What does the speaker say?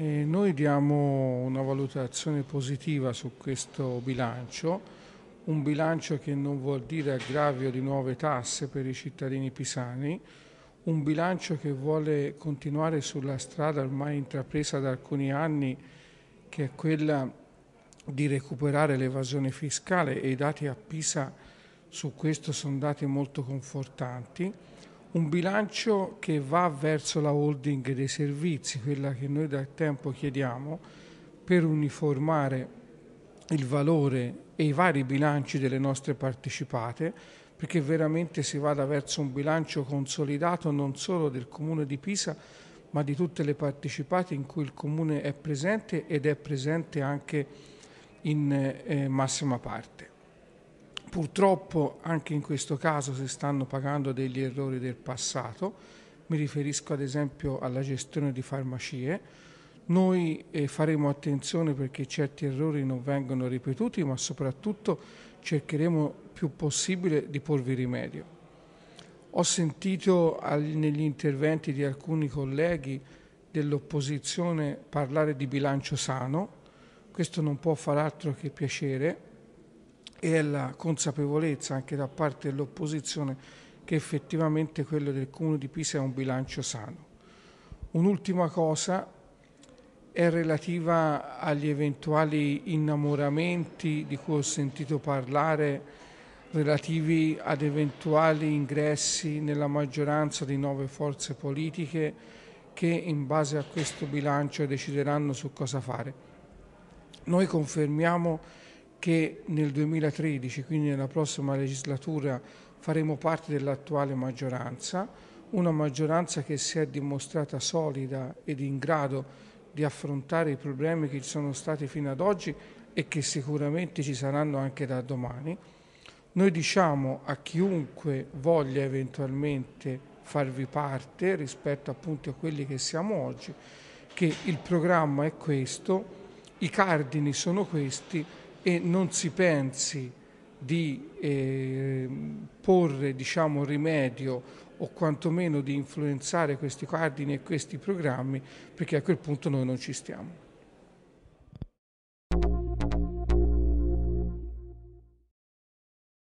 E noi diamo una valutazione positiva su questo bilancio, un bilancio che non vuol dire aggravio di nuove tasse per i cittadini pisani, un bilancio che vuole continuare sulla strada ormai intrapresa da alcuni anni, che è quella di recuperare l'evasione fiscale e i dati a Pisa su questo sono dati molto confortanti un bilancio che va verso la holding dei servizi, quella che noi da tempo chiediamo, per uniformare il valore e i vari bilanci delle nostre partecipate, perché veramente si vada verso un bilancio consolidato non solo del Comune di Pisa, ma di tutte le partecipate in cui il Comune è presente ed è presente anche in eh, massima parte. Purtroppo anche in questo caso si stanno pagando degli errori del passato, mi riferisco ad esempio alla gestione di farmacie. Noi eh, faremo attenzione perché certi errori non vengano ripetuti, ma soprattutto cercheremo più possibile di porvi rimedio. Ho sentito negli interventi di alcuni colleghi dell'opposizione parlare di bilancio sano, questo non può far altro che piacere e è la consapevolezza anche da parte dell'opposizione che effettivamente quello del Comune di Pisa è un bilancio sano. Un'ultima cosa è relativa agli eventuali innamoramenti di cui ho sentito parlare relativi ad eventuali ingressi nella maggioranza di nuove forze politiche che in base a questo bilancio decideranno su cosa fare. Noi confermiamo che nel 2013, quindi nella prossima legislatura, faremo parte dell'attuale maggioranza, una maggioranza che si è dimostrata solida ed in grado di affrontare i problemi che ci sono stati fino ad oggi e che sicuramente ci saranno anche da domani. Noi diciamo a chiunque voglia eventualmente farvi parte rispetto appunto a quelli che siamo oggi, che il programma è questo, i cardini sono questi e non si pensi di eh, porre diciamo, rimedio o quantomeno di influenzare questi cardini e questi programmi perché a quel punto noi non ci stiamo.